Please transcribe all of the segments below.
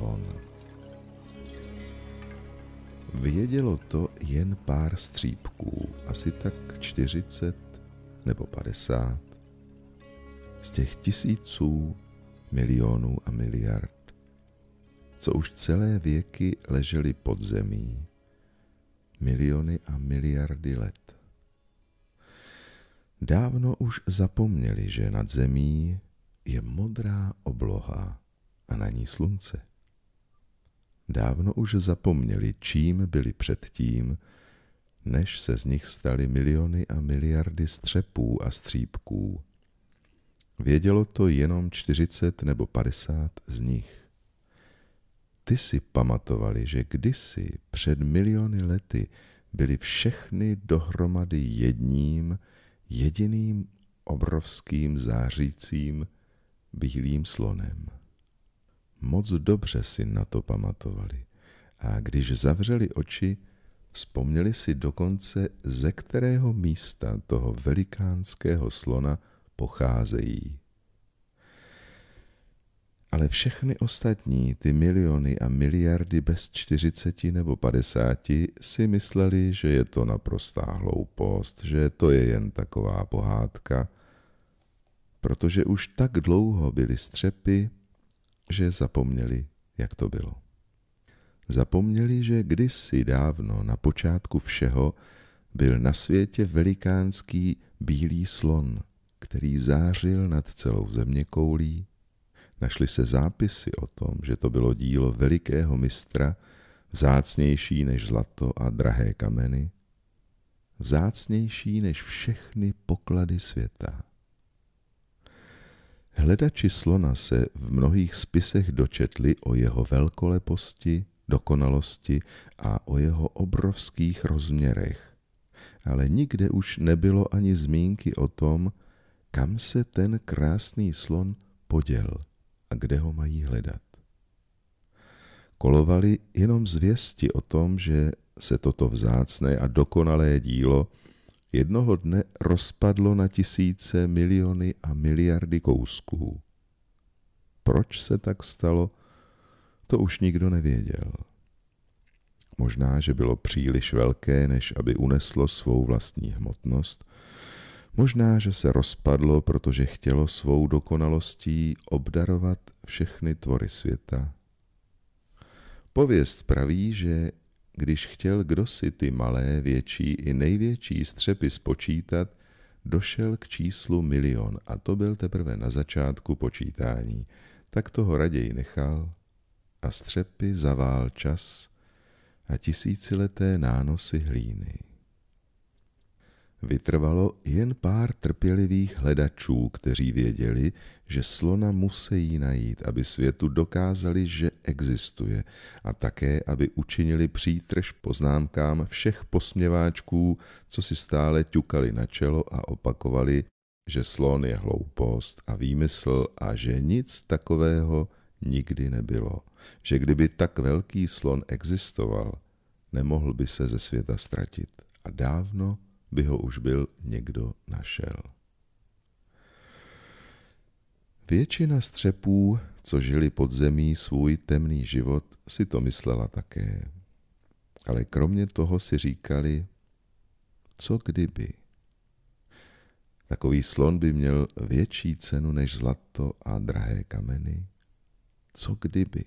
Babylon. Vědělo to jen pár střípků, asi tak 40 nebo 50. Z těch tisíců, milionů a miliard, co už celé věky leželi pod zemí, miliony a miliardy let. Dávno už zapomněli, že nad zemí je modrá obloha a na ní slunce dávno už zapomněli, čím byli předtím, než se z nich staly miliony a miliardy střepů a střípků. Vědělo to jenom 40 nebo 50 z nich. Ty si pamatovali, že kdysi před miliony lety byli všechny dohromady jedním, jediným obrovským zářícím bílým slonem. Moc dobře si na to pamatovali. A když zavřeli oči, vzpomněli si dokonce, ze kterého místa toho velikánského slona pocházejí. Ale všechny ostatní, ty miliony a miliardy bez čtyřiceti nebo padesáti, si mysleli, že je to naprostá hloupost, že to je jen taková pohádka, protože už tak dlouho byly střepy, že zapomněli, jak to bylo. Zapomněli, že kdysi dávno na počátku všeho byl na světě velikánský bílý slon, který zářil nad celou koulí. Našli se zápisy o tom, že to bylo dílo velikého mistra, vzácnější než zlato a drahé kameny, vzácnější než všechny poklady světa. Hledači slona se v mnohých spisech dočetli o jeho velkoleposti, dokonalosti a o jeho obrovských rozměrech. Ale nikde už nebylo ani zmínky o tom, kam se ten krásný slon poděl a kde ho mají hledat. Kolovali jenom zvěsti o tom, že se toto vzácné a dokonalé dílo jednoho dne rozpadlo na tisíce, miliony a miliardy kousků. Proč se tak stalo, to už nikdo nevěděl. Možná, že bylo příliš velké, než aby uneslo svou vlastní hmotnost, možná, že se rozpadlo, protože chtělo svou dokonalostí obdarovat všechny tvory světa. Pověst praví, že když chtěl kdo si ty malé, větší i největší střepy spočítat, došel k číslu milion a to byl teprve na začátku počítání. Tak toho raději nechal a střepy zavál čas a tisícileté nánosy hlíny. Vytrvalo jen pár trpělivých hledačů, kteří věděli, že slona musí najít, aby světu dokázali, že existuje a také, aby učinili přítrž poznámkám všech posměváčků, co si stále ťukali na čelo a opakovali, že slon je hloupost a výmysl a že nic takového nikdy nebylo. Že kdyby tak velký slon existoval, nemohl by se ze světa ztratit. A dávno by ho už byl někdo našel. Většina střepů, co žili pod zemí svůj temný život, si to myslela také. Ale kromě toho si říkali, co kdyby. Takový slon by měl větší cenu než zlato a drahé kameny. Co kdyby?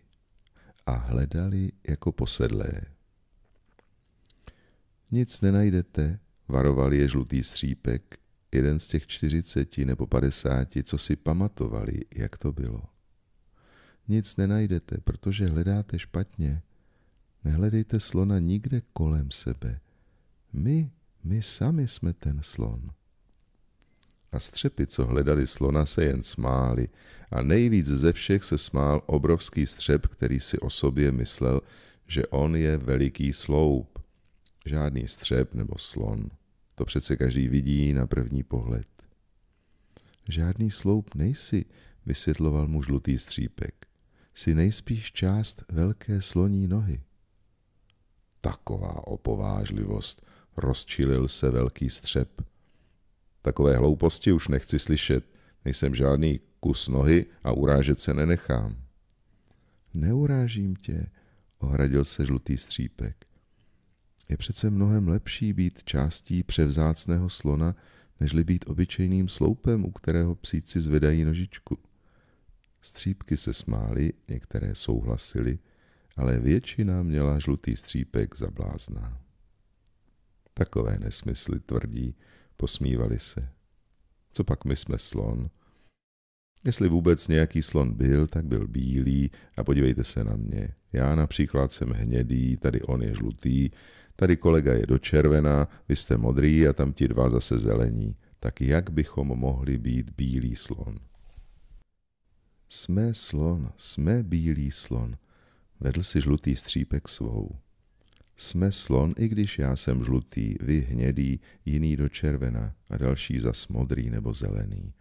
A hledali jako posedlé. Nic nenajdete, Varovali je žlutý střípek, jeden z těch čtyřiceti nebo padesáti, co si pamatovali, jak to bylo. Nic nenajdete, protože hledáte špatně. Nehledejte slona nikde kolem sebe. My, my sami jsme ten slon. A střepy, co hledali slona, se jen smáli. A nejvíc ze všech se smál obrovský střep, který si o sobě myslel, že on je veliký sloup. Žádný střep nebo slon. To přece každý vidí na první pohled. Žádný sloup nejsi, vysvětloval mu žlutý střípek. Si nejspíš část velké sloní nohy. Taková opovážlivost, rozčilil se velký střep. Takové hlouposti už nechci slyšet, nejsem žádný kus nohy a urážet se nenechám. Neurážím tě, ohradil se žlutý střípek. Je přece mnohem lepší být částí převzácného slona, nežli být obyčejným sloupem, u kterého psíci zvedají nožičku. Střípky se smály, některé souhlasily, ale většina měla žlutý střípek za blázná. Takové nesmysly tvrdí, posmívali se. Co pak my jsme slon? Jestli vůbec nějaký slon byl, tak byl bílý a podívejte se na mě. Já například jsem hnědý, tady on je žlutý Tady kolega je do červená, vy jste modrý a tam ti dva zase zelení. Tak jak bychom mohli být bílý slon? Jsme slon, jsme bílý slon. Vedl si žlutý střípek svou. Jsme slon, i když já jsem žlutý, vy hnědý, jiný do červena a další zas modrý nebo zelený.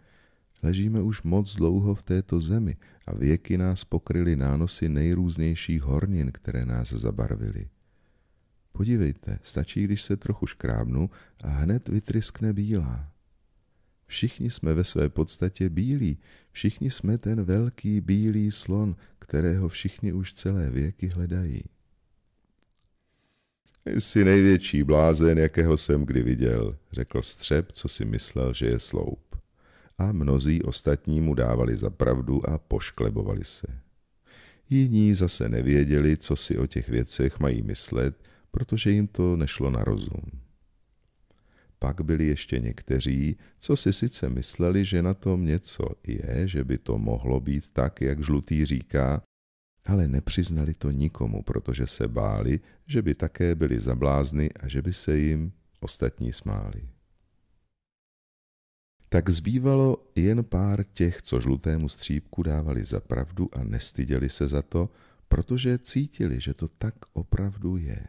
Ležíme už moc dlouho v této zemi a věky nás pokryly nánosy nejrůznějších hornin, které nás zabarvily. Podívejte, stačí, když se trochu škrábnu a hned vytryskne bílá. Všichni jsme ve své podstatě bílí, všichni jsme ten velký bílý slon, kterého všichni už celé věky hledají. Jsi největší blázen, jakého jsem kdy viděl, řekl střep, co si myslel, že je sloup. A mnozí ostatní mu dávali za pravdu a pošklebovali se. Jiní zase nevěděli, co si o těch věcech mají myslet protože jim to nešlo na rozum. Pak byli ještě někteří, co si sice mysleli, že na tom něco je, že by to mohlo být tak, jak žlutý říká, ale nepřiznali to nikomu, protože se báli, že by také byli zablázny a že by se jim ostatní smáli. Tak zbývalo jen pár těch, co žlutému střípku dávali za pravdu a nestyděli se za to, protože cítili, že to tak opravdu je.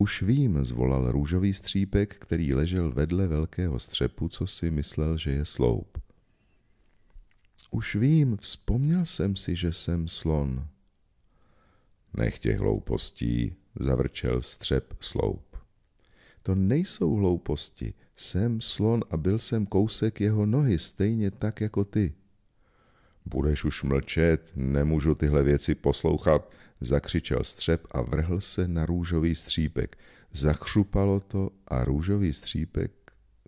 Už vím, zvolal růžový střípek, který ležel vedle velkého střepu, co si myslel, že je sloup. Už vím, vzpomněl jsem si, že jsem slon. Nech těch hloupostí, zavrčel střep sloup. To nejsou hlouposti, jsem slon a byl jsem kousek jeho nohy, stejně tak jako ty. Budeš už mlčet, nemůžu tyhle věci poslouchat, Zakřičel střep a vrhl se na růžový střípek. Zachřupalo to a růžový střípek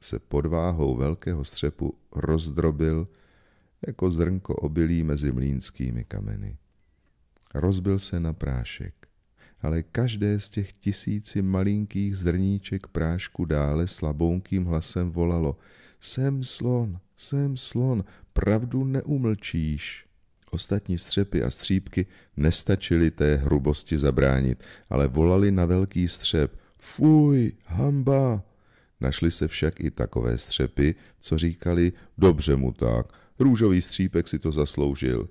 se pod váhou velkého střepu rozdrobil jako zrnko obilí mezi mlínskými kameny. Rozbil se na prášek, ale každé z těch tisíci malinkých zrníček prášku dále slabounkým hlasem volalo Jsem slon, jsem slon, pravdu neumlčíš. Ostatní střepy a střípky nestačily té hrubosti zabránit, ale volali na velký střep. Fuj, hamba! Našli se však i takové střepy, co říkali, dobře mu tak, růžový střípek si to zasloužil.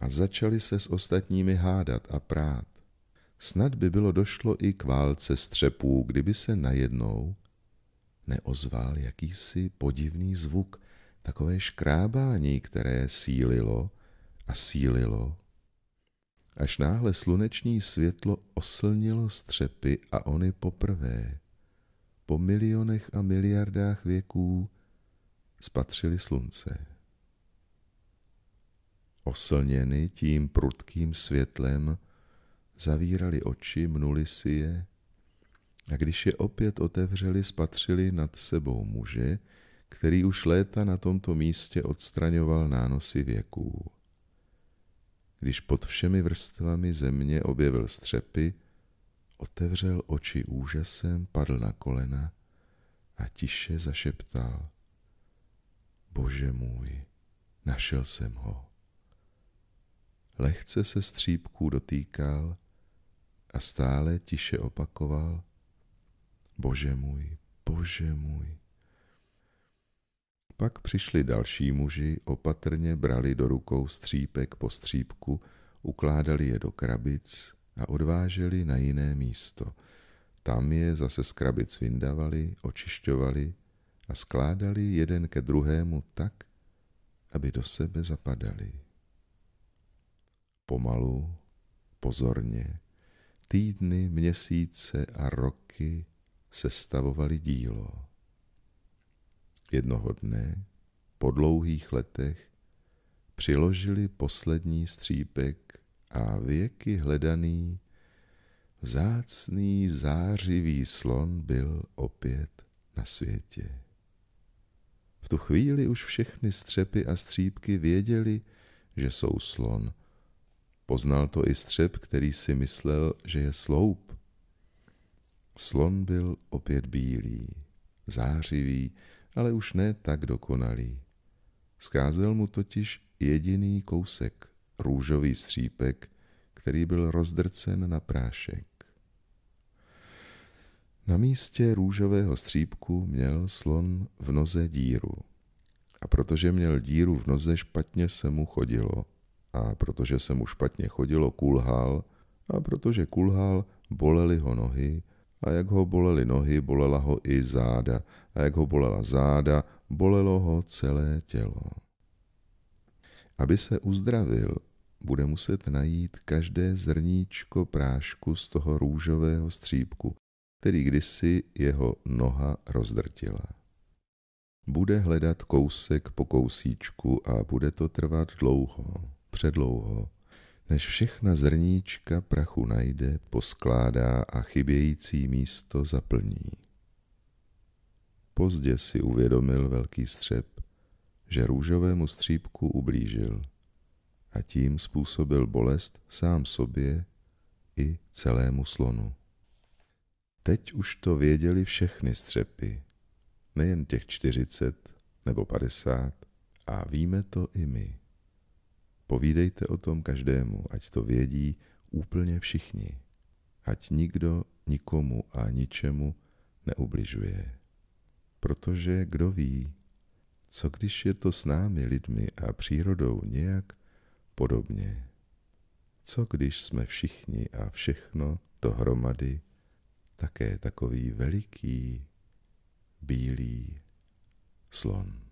A začali se s ostatními hádat a prát. Snad by bylo došlo i k válce střepů, kdyby se najednou neozval jakýsi podivný zvuk, takové škrábání, které sílilo, a sílilo, až náhle sluneční světlo oslnilo střepy a ony poprvé, po milionech a miliardách věků, spatřili slunce. Oslněny tím prudkým světlem, zavírali oči, mnuli si je, a když je opět otevřeli, spatřili nad sebou muže, který už léta na tomto místě odstraňoval nánosy věků když pod všemi vrstvami země objevil střepy, otevřel oči úžasem, padl na kolena a tiše zašeptal. Bože můj, našel jsem ho. Lehce se střípků dotýkal a stále tiše opakoval Bože můj, Bože můj. Pak přišli další muži, opatrně brali do rukou střípek po střípku, ukládali je do krabic a odváželi na jiné místo. Tam je zase z krabic vyndavali, očišťovali a skládali jeden ke druhému tak, aby do sebe zapadali. Pomalu, pozorně, týdny, měsíce a roky sestavovali dílo. Jednoho dne, po dlouhých letech, přiložili poslední střípek a věky hledaný, vzácný zářivý slon byl opět na světě. V tu chvíli už všechny střepy a střípky věděli, že jsou slon. Poznal to i střep, který si myslel, že je sloup. Slon byl opět bílý, zářivý, ale už ne tak dokonalý. Scházel mu totiž jediný kousek, růžový střípek, který byl rozdrcen na prášek. Na místě růžového střípku měl slon v noze díru. A protože měl díru v noze, špatně se mu chodilo. A protože se mu špatně chodilo, kulhal. A protože kulhal, bolely ho nohy a jak ho bolely nohy, bolela ho i záda. A jak ho bolela záda, bolelo ho celé tělo. Aby se uzdravil, bude muset najít každé zrníčko prášku z toho růžového střípku, který kdysi jeho noha rozdrtila. Bude hledat kousek po kousíčku a bude to trvat dlouho, předlouho, než všechna zrníčka prachu najde, poskládá a chybějící místo zaplní. Pozdě si uvědomil velký střep, že růžovému střípku ublížil a tím způsobil bolest sám sobě i celému slonu. Teď už to věděli všechny střepy, nejen těch čtyřicet nebo padesát, a víme to i my. Povídejte o tom každému, ať to vědí úplně všichni. Ať nikdo nikomu a ničemu neubližuje. Protože kdo ví, co když je to s námi lidmi a přírodou nějak podobně. Co když jsme všichni a všechno dohromady také takový veliký bílý slon.